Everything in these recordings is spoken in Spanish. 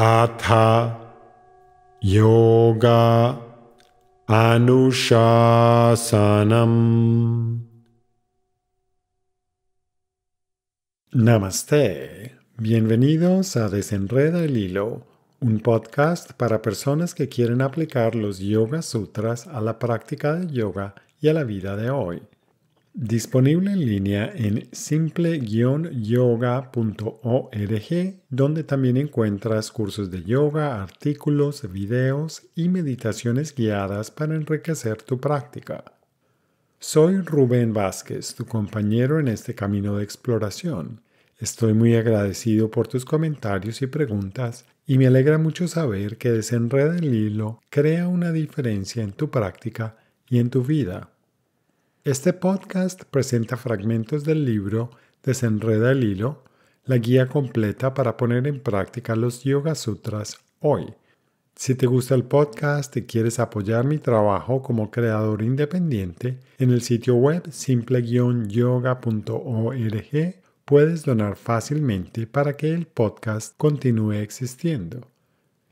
Atha yoga anushasanam. Namaste. Bienvenidos a Desenreda el Hilo, un podcast para personas que quieren aplicar los Yoga Sutras a la práctica de yoga y a la vida de hoy. Disponible en línea en simple-yoga.org, donde también encuentras cursos de yoga, artículos, videos y meditaciones guiadas para enriquecer tu práctica. Soy Rubén Vázquez, tu compañero en este camino de exploración. Estoy muy agradecido por tus comentarios y preguntas y me alegra mucho saber que Desenreda el Hilo crea una diferencia en tu práctica y en tu vida. Este podcast presenta fragmentos del libro Desenreda el hilo, la guía completa para poner en práctica los Yoga Sutras hoy. Si te gusta el podcast y quieres apoyar mi trabajo como creador independiente, en el sitio web simple-yoga.org puedes donar fácilmente para que el podcast continúe existiendo.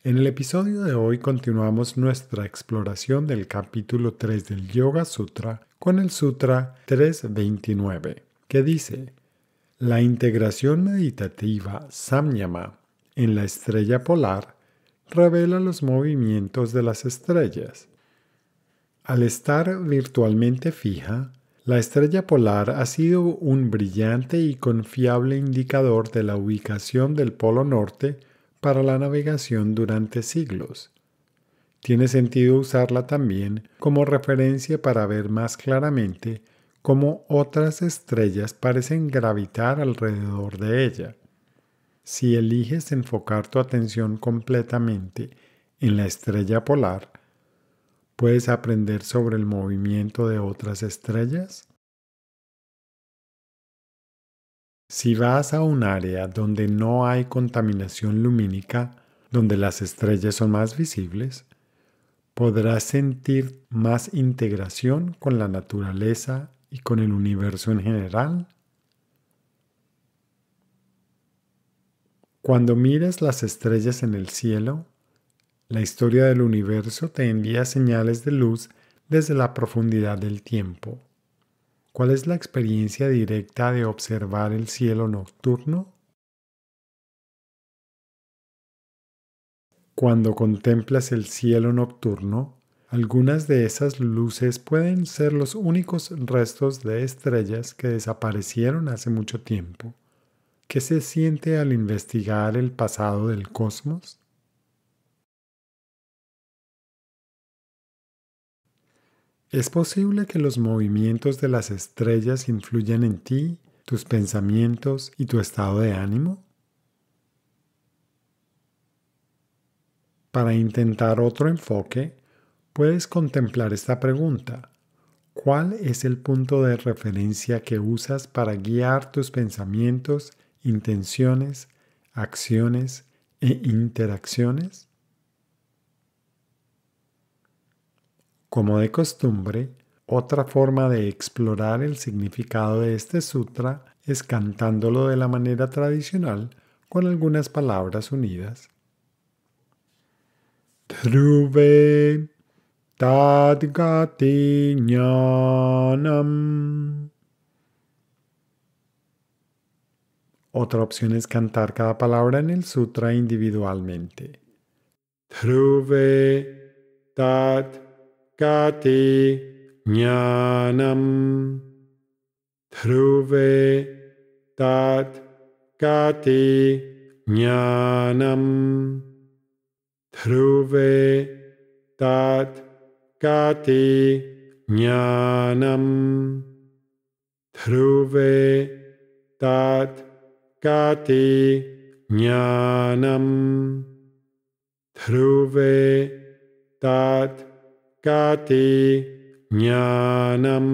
En el episodio de hoy continuamos nuestra exploración del capítulo 3 del Yoga Sutra con el Sutra 329, que dice, la integración meditativa samyama en la estrella polar revela los movimientos de las estrellas. Al estar virtualmente fija, la estrella polar ha sido un brillante y confiable indicador de la ubicación del Polo Norte para la navegación durante siglos. Tiene sentido usarla también como referencia para ver más claramente cómo otras estrellas parecen gravitar alrededor de ella. Si eliges enfocar tu atención completamente en la estrella polar, ¿puedes aprender sobre el movimiento de otras estrellas? Si vas a un área donde no hay contaminación lumínica, donde las estrellas son más visibles, podrás sentir más integración con la naturaleza y con el universo en general. Cuando miras las estrellas en el cielo, la historia del universo te envía señales de luz desde la profundidad del tiempo. ¿Cuál es la experiencia directa de observar el cielo nocturno? Cuando contemplas el cielo nocturno, algunas de esas luces pueden ser los únicos restos de estrellas que desaparecieron hace mucho tiempo. ¿Qué se siente al investigar el pasado del cosmos? Es posible que los movimientos de las estrellas influyan en ti, tus pensamientos y tu estado de ánimo. Para intentar otro enfoque, puedes contemplar esta pregunta. ¿Cuál es el punto de referencia que usas para guiar tus pensamientos, intenciones, acciones e interacciones? Como de costumbre, otra forma de explorar el significado de este sutra es cantándolo de la manera tradicional con algunas palabras unidas. Truve Tadgati Jnanam. Otra opción es cantar cada palabra en el sutra individualmente. Truve Tat Gati Jnanam. Truve Tat Gati Jnanam. Dhruve तात् काति ज्ञानम् ध्रुवे तात् काति ज्ञानम् ध्रुवे तात् ज्ञानम्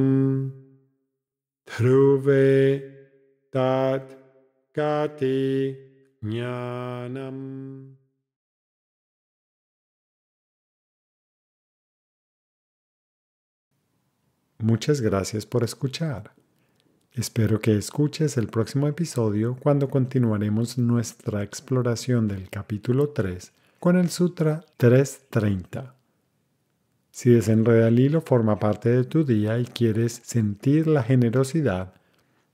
ध्रुवे तात् ज्ञानम् Muchas gracias por escuchar. Espero que escuches el próximo episodio cuando continuaremos nuestra exploración del capítulo 3 con el Sutra 330. Si Desenreda el Hilo forma parte de tu día y quieres sentir la generosidad,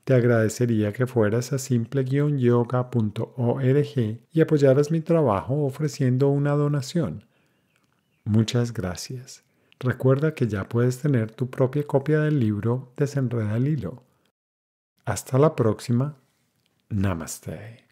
te agradecería que fueras a simple-yoga.org y apoyaras mi trabajo ofreciendo una donación. Muchas gracias. Recuerda que ya puedes tener tu propia copia del libro Desenreda el Hilo. Hasta la próxima. Namaste.